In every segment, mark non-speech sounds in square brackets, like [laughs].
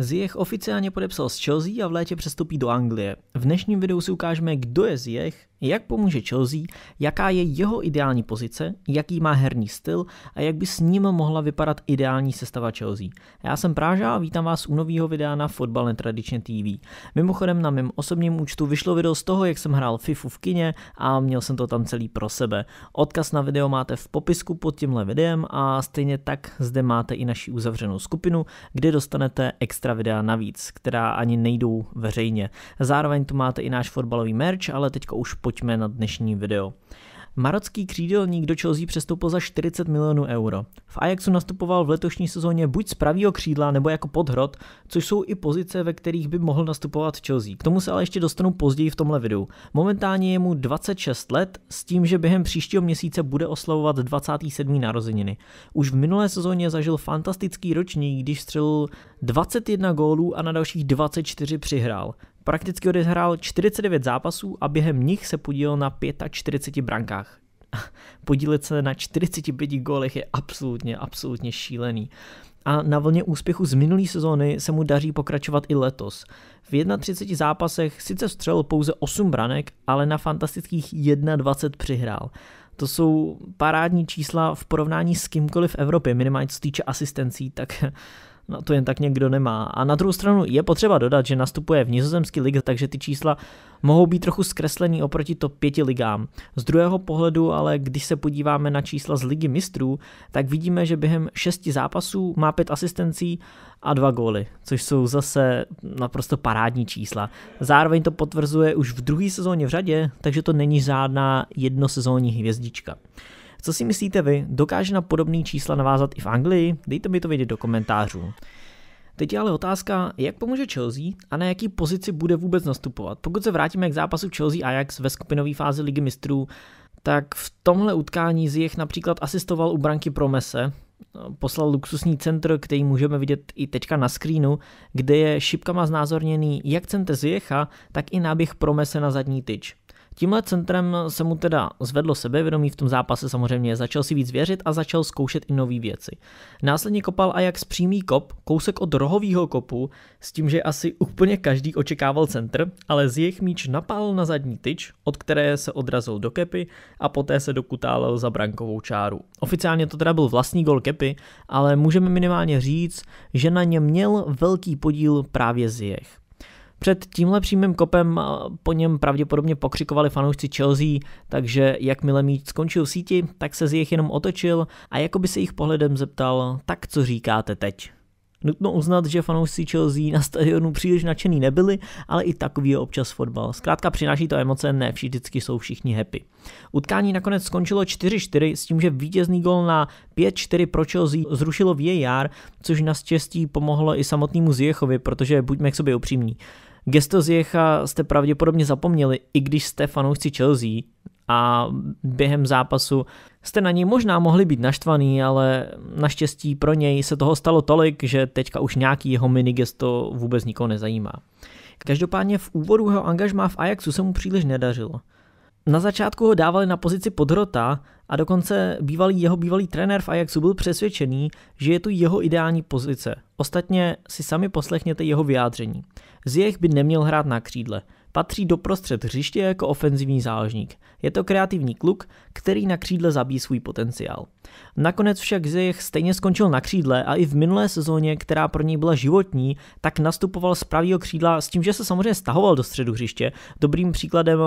Ziyech oficiálně podepsal s Chelsea a v létě přestoupí do Anglie. V dnešním videu si ukážeme, kdo je Ziyech, jak pomůže Chelsea, jaká je jeho ideální pozice, jaký má herní styl a jak by s ním mohla vypadat ideální sestava Chelsea. Já jsem Práža a vítám vás u nového videa na Fotbal Netradičně TV. Mimochodem na mém osobním účtu vyšlo video z toho, jak jsem hrál FIFU v kině a měl jsem to tam celý pro sebe. Odkaz na video máte v popisku pod tímhle videem a stejně tak zde máte i naši uzavřenou skupinu, kde dostanete extra videa navíc, která ani nejdou veřejně. Zároveň tu máte i náš fotbalový merch, ale teďka už pojďme na dnešní video. Marocký křídelník do Chelsea přestoupil za 40 milionů euro. V Ajaxu nastupoval v letošní sezóně buď z pravého křídla nebo jako podhrot, což jsou i pozice, ve kterých by mohl nastupovat Chelsea. K tomu se ale ještě dostanu později v tomhle videu. Momentálně je mu 26 let s tím, že během příštího měsíce bude oslavovat 27. narozeniny. Už v minulé sezóně zažil fantastický ročník, když střelil 21 gólů a na dalších 24 přihrál. Prakticky odehrál 49 zápasů a během nich se podílel na 45 brankách. [laughs] Podílet se na 45 gólech je absolutně, absolutně šílený. A na vlně úspěchu z minulé sezóny se mu daří pokračovat i letos. V 31 zápasech sice střelil pouze 8 branek, ale na fantastických 21 přihrál. To jsou parádní čísla v porovnání s kýmkoliv v Evropě, minimálně co týče asistencí, tak no to jen tak někdo nemá. A na druhou stranu je potřeba dodat, že nastupuje v nizozemský lig, takže ty čísla mohou být trochu zkreslený oproti top pěti ligám. Z druhého pohledu ale, když se podíváme na čísla z ligy mistrů, tak vidíme, že během šesti zápasů má pět asistencí a dva góly, což jsou zase naprosto parádní čísla. Zároveň to potvrzuje už v druhé sezóně v řadě, takže to není žádná jednosezónní hvězdička. Co si myslíte vy? Dokáže na podobné čísla navázat i v Anglii? Dejte mi to vědět do komentářů. Teď je ale otázka, jak pomůže Chelsea a na jaký pozici bude vůbec nastupovat. Pokud se vrátíme k zápasu Chelsea Ajax ve skupinové fázi Ligy mistrů, tak v tomhle utkání Ziyech například asistoval u branky Promese, poslal luxusní centr, který můžeme vidět i teďka na screenu, kde je šipkama znázorněný jak centr Ziyecha, tak i náběh Promese na zadní tyč. Tímhle centrem se mu teda zvedlo sebevědomí v tom zápase samozřejmě, začal si víc věřit a začal zkoušet i nové věci. Následně kopal Ajax přímý kop, kousek od rohového kopu, s tím, že asi úplně každý očekával centr, ale z jejich míč napál na zadní tyč, od které se odrazil do kepy a poté se dokutálel za brankovou čáru. Oficiálně to teda byl vlastní gol kepy, ale můžeme minimálně říct, že na něm měl velký podíl právě z jejich. Před tímhle přímým kopem eh, po něm pravděpodobně pokřikovali fanoušci Chelsea, takže jakmile míč skončil v síti, tak se z jich jenom otočil a jako by se jich pohledem zeptal, tak co říkáte teď? Nutno uznat, že fanoušci Chelsea na stadionu příliš nadšený nebyli, ale i takový je občas fotbal. Zkrátka přináší to emoce, ne vždycky jsou všichni happy. Utkání nakonec skončilo 4-4 s tím, že vítězný gol na 5-4 pro Chelsea zrušilo VAR, což naštěstí pomohlo i samotnému Zjechovi, protože buďme k sobě upřímní. Gesto Zjecha jste pravděpodobně zapomněli, i když jste fanoušci Chelsea a během zápasu jste na něj možná mohli být naštvaný, ale naštěstí pro něj se toho stalo tolik, že teďka už nějaký jeho minigesto vůbec nikoho nezajímá. Každopádně v úvodu jeho angažmá v Ajaxu se mu příliš nedařilo. Na začátku ho dávali na pozici podhrota a dokonce bývalý jeho bývalý trenér v Ajaxu byl přesvědčený, že je to jeho ideální pozice. Ostatně si sami poslechněte jeho vyjádření. Zjech by neměl hrát na křídle – Patří doprostřed hřiště jako ofenzivní záložník. Je to kreativní kluk, který na křídle zabíjí svůj potenciál. Nakonec však Ziyech stejně skončil na křídle a i v minulé sezóně, která pro něj byla životní, tak nastupoval z pravého křídla s tím, že se samozřejmě stahoval do středu hřiště. Dobrým příkladem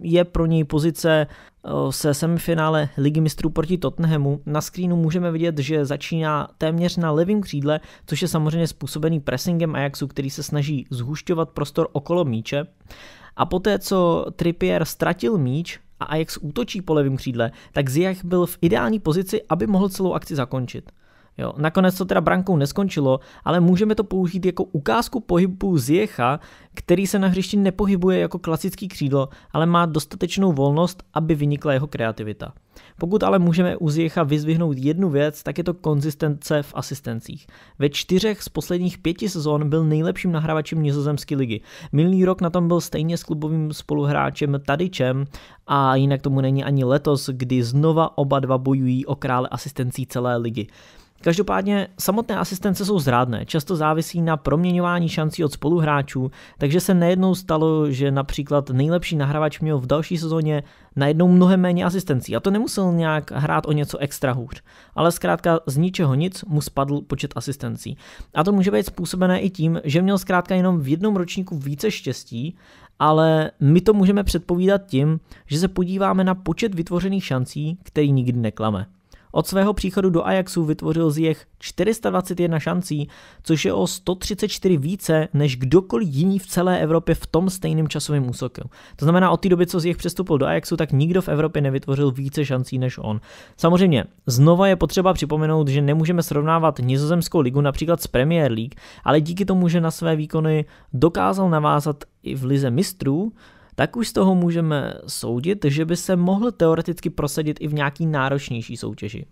je pro něj pozice eh, se semifinále Ligy mistrů proti Tottenhamu. Na screenu můžeme vidět, že začíná téměř na levém křídle, což je samozřejmě způsobený pressingem Ajaxu, který se snaží zhušťovat prostor okolo míče. A poté, co Trippier ztratil míč a Ajax útočí po levém křídle, tak Ziyech byl v ideální pozici, aby mohl celou akci zakončit. Jo, nakonec to teda brankou neskončilo, ale můžeme to použít jako ukázku pohybu Ziecha, který se na hřišti nepohybuje jako klasický křídlo, ale má dostatečnou volnost, aby vynikla jeho kreativita. Pokud ale můžeme u Ziecha vyzvihnout jednu věc, tak je to konzistence v asistencích. Ve čtyřech z posledních pěti sezon byl nejlepším nahrávačem nizozemské ligy. Minulý rok na tom byl stejně s klubovým spoluhráčem Tadičem a jinak tomu není ani letos, kdy znova oba dva bojují o krále asistencí celé ligy. Každopádně samotné asistence jsou zrádné, často závisí na proměňování šancí od spoluhráčů, takže se nejednou stalo, že například nejlepší nahrávač měl v další sezóně najednou mnohem méně asistencí a to nemusel nějak hrát o něco extra hůř, ale zkrátka z ničeho nic mu spadl počet asistencí. A to může být způsobené i tím, že měl zkrátka jenom v jednom ročníku více štěstí, ale my to můžeme předpovídat tím, že se podíváme na počet vytvořených šancí, který nikdy neklame. Od svého příchodu do Ajaxu vytvořil Ziyech 421 šancí, což je o 134 více než kdokoliv jiný v celé Evropě v tom stejném časovém úseku. To znamená, od té doby, co Ziyech přestoupil do Ajaxu, tak nikdo v Evropě nevytvořil více šancí než on. Samozřejmě, znova je potřeba připomenout, že nemůžeme srovnávat nizozemskou ligu například s Premier League, ale díky tomu, že na své výkony dokázal navázat i v lize mistrů, tak už z toho můžeme soudit, že by se mohl teoreticky prosadit i v nějaký náročnější soutěži.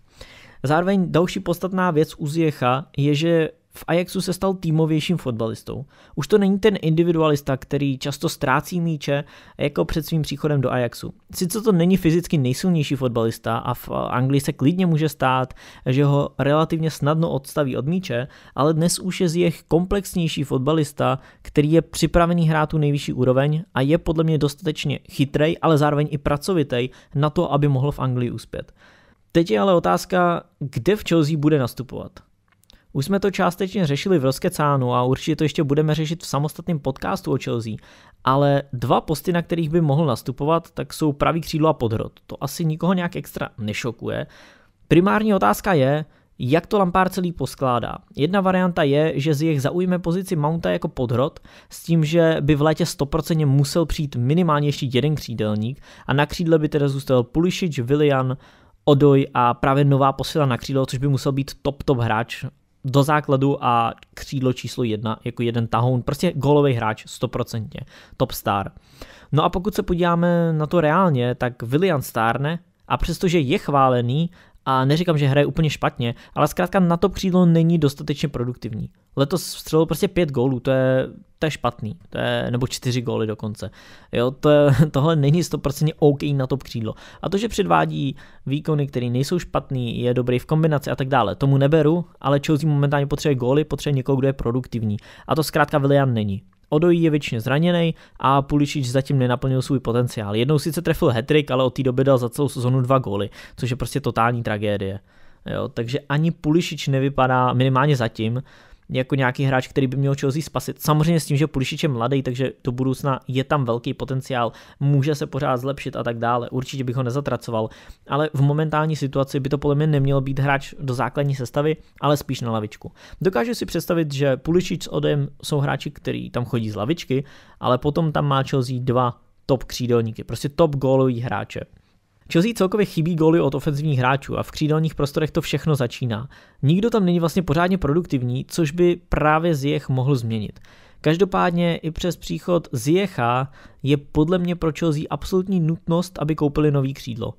Zároveň další podstatná věc u Zjecha je, že v Ajaxu se stal týmovějším fotbalistou. Už to není ten individualista, který často ztrácí míče jako před svým příchodem do Ajaxu. Sice to není fyzicky nejsilnější fotbalista a v Anglii se klidně může stát, že ho relativně snadno odstaví od míče, ale dnes už je z jejich komplexnější fotbalista, který je připravený hrát tu nejvyšší úroveň a je podle mě dostatečně chytrej, ale zároveň i pracovitej na to, aby mohl v Anglii uspět. Teď je ale otázka, kde v Chelsea bude nastupovat. Už jsme to částečně řešili v Roskecánu a určitě to ještě budeme řešit v samostatném podcastu o Chelsea, ale dva posty, na kterých by mohl nastupovat, tak jsou pravý křídlo a podhrot. To asi nikoho nějak extra nešokuje. Primární otázka je, jak to Lampard celý poskládá. Jedna varianta je, že z jejich zaujme pozici Mounta jako podhrot, s tím, že by v létě 100% musel přijít minimálně ještě jeden křídelník a na křídle by teda zůstal Pulisic, Willian, Odoj a právě nová posila na křídlo, což by musel být top top hráč do základu a křídlo číslo jedna, jako jeden tahoun, prostě golový hráč, stoprocentně, top star. No a pokud se podíváme na to reálně, tak William stárne a přestože je chválený a neříkám, že hraje úplně špatně, ale zkrátka na to křídlo není dostatečně produktivní. Letos střelil prostě pět gólů, to je, to je špatný, to je, nebo čtyři góly dokonce. Jo, to, [laughs] tohle není 100% OK na to křídlo. A to, že předvádí výkony, které nejsou špatný, je dobrý v kombinaci a tak dále, tomu neberu, ale Chelsea momentálně potřebuje góly, potřebuje někoho, kdo je produktivní. A to zkrátka Willian není. Odojí je většině zraněný a Puličič zatím nenaplnil svůj potenciál. Jednou sice trefil hetrik, ale od té doby dal za celou sezonu dva góly, což je prostě totální tragédie. Jo, takže ani Pulišič nevypadá, minimálně zatím, jako nějaký hráč, který by měl Chelsea spasit. Samozřejmě s tím, že Pulišič je mladý, takže do budoucna je tam velký potenciál, může se pořád zlepšit a tak dále. Určitě bych ho nezatracoval, ale v momentální situaci by to podle mě nemělo být hráč do základní sestavy, ale spíš na lavičku. Dokážu si představit, že Pulišič s Odem jsou hráči, který tam chodí z lavičky, ale potom tam má Chelsea dva top křídelníky, prostě top gólový hráče. Chelsea celkově chybí góly od ofenzivních hráčů a v křídelních prostorech to všechno začíná. Nikdo tam není vlastně pořádně produktivní, což by právě Ziyech mohl změnit. Každopádně i přes příchod Ziyecha je podle mě pro Chelsea absolutní nutnost, aby koupili nový křídlo.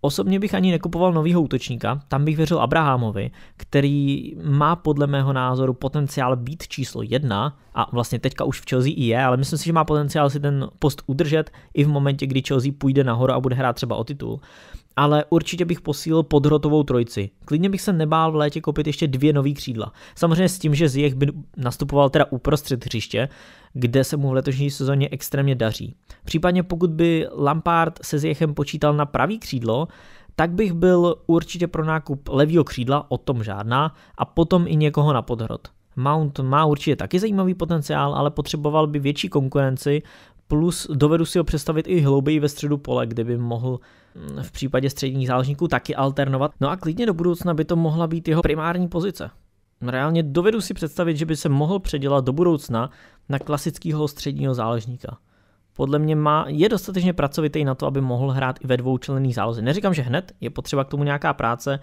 Osobně bych ani nekupoval novýho útočníka, tam bych věřil Abrahamovi, který má podle mého názoru potenciál být číslo jedna a vlastně teďka už v Chelsea i je, ale myslím si, že má potenciál si ten post udržet i v momentě, kdy Chelsea půjde nahoru a bude hrát třeba o titul ale určitě bych posílil podhrotovou trojici. Klidně bych se nebál v létě koupit ještě dvě nový křídla. Samozřejmě s tím, že jejich by nastupoval teda uprostřed hřiště, kde se mu v letošní sezóně extrémně daří. Případně pokud by Lampard se Ziyechem počítal na pravý křídlo, tak bych byl určitě pro nákup levýho křídla, o tom žádná, a potom i někoho na podhrot. Mount má určitě taky zajímavý potenciál, ale potřeboval by větší konkurenci plus dovedu si ho představit i hlouběji ve středu pole, kde by mohl mm, v případě středních záložníků taky alternovat. No a klidně do budoucna by to mohla být jeho primární pozice. No, reálně dovedu si představit, že by se mohl předělat do budoucna na klasického středního záložníka. Podle mě má, je dostatečně pracovitý na to, aby mohl hrát i ve dvoučlenných záloze. Neříkám, že hned, je potřeba k tomu nějaká práce,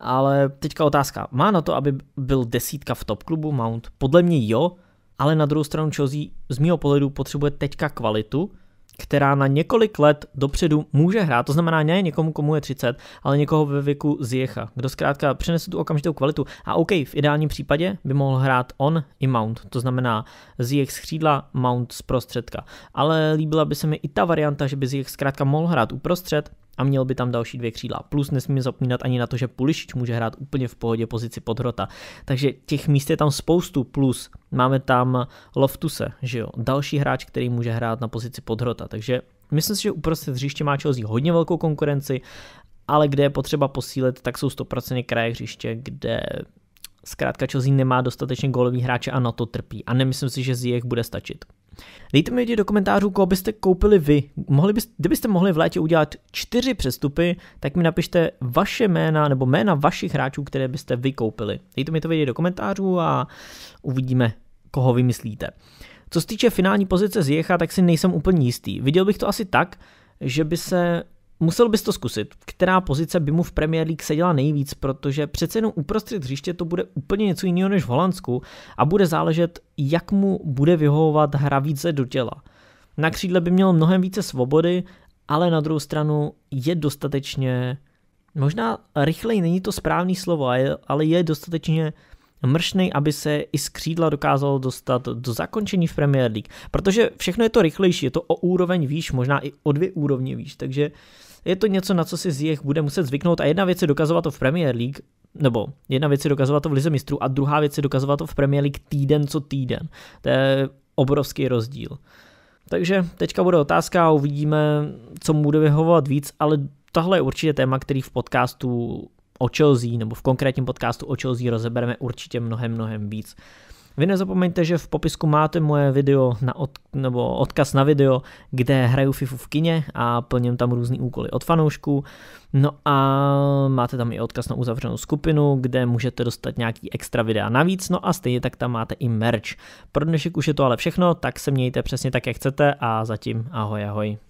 ale teďka otázka. Má na to, aby byl desítka v top klubu Mount? Podle mě jo, ale na druhou stranu Chelsea z mého pohledu potřebuje teďka kvalitu, která na několik let dopředu může hrát, to znamená ne někomu, komu je 30, ale někoho ve věku Zjecha, kdo zkrátka přinese tu okamžitou kvalitu. A OK, v ideálním případě by mohl hrát on i Mount, to znamená Zjech z křídla, Mount z prostředka. Ale líbila by se mi i ta varianta, že by Zjech zkrátka mohl hrát uprostřed, a měl by tam další dvě křídla. Plus nesmíme zapomínat ani na to, že Pulišič může hrát úplně v pohodě pozici podhrota. Takže těch míst je tam spoustu, plus máme tam Loftuse, že jo, další hráč, který může hrát na pozici podhrota. Takže myslím si, že uprostřed hřiště má Chelsea hodně velkou konkurenci, ale kde je potřeba posílit, tak jsou 100% kraje hřiště, kde zkrátka Chelsea nemá dostatečně golový hráče a na to trpí. A nemyslím si, že z jejich bude stačit. Dejte mi vědět do komentářů, koho byste koupili vy. Mohli byste, kdybyste mohli v létě udělat čtyři přestupy, tak mi napište vaše jména nebo jména vašich hráčů, které byste vy koupili. Dejte mi to vědět do komentářů a uvidíme, koho vymyslíte. Co se týče finální pozice z Jecha, tak si nejsem úplně jistý. Viděl bych to asi tak, že by se Musel bys to zkusit, která pozice by mu v Premier League seděla nejvíc, protože přece jenom uprostřed hřiště to bude úplně něco jiného než v Holandsku a bude záležet, jak mu bude vyhovovat hra více do těla. Na křídle by měl mnohem více svobody, ale na druhou stranu je dostatečně, možná rychleji není to správný slovo, ale je dostatečně mršnej, aby se i z křídla dokázalo dostat do zakončení v Premier League. Protože všechno je to rychlejší, je to o úroveň výš, možná i o dvě úrovně výš, takže je to něco, na co si Ziyech bude muset zvyknout a jedna věc je dokazovat to v Premier League, nebo jedna věc je dokazovat to v Lize mistrů a druhá věc je dokazovat to v Premier League týden co týden. To je obrovský rozdíl. Takže teďka bude otázka a uvidíme, co mu bude vyhovovat víc, ale tohle je určitě téma, který v podcastu o Chelsea, nebo v konkrétním podcastu o Chelsea rozebereme určitě mnohem, mnohem víc. Vy nezapomeňte, že v popisku máte moje video na od, nebo odkaz na video, kde hraju FIFU v kině a plním tam různý úkoly od fanoušků. No a máte tam i odkaz na uzavřenou skupinu, kde můžete dostat nějaký extra videa navíc, no a stejně tak tam máte i merch. Pro dnešek už je to ale všechno, tak se mějte přesně tak, jak chcete a zatím ahoj ahoj.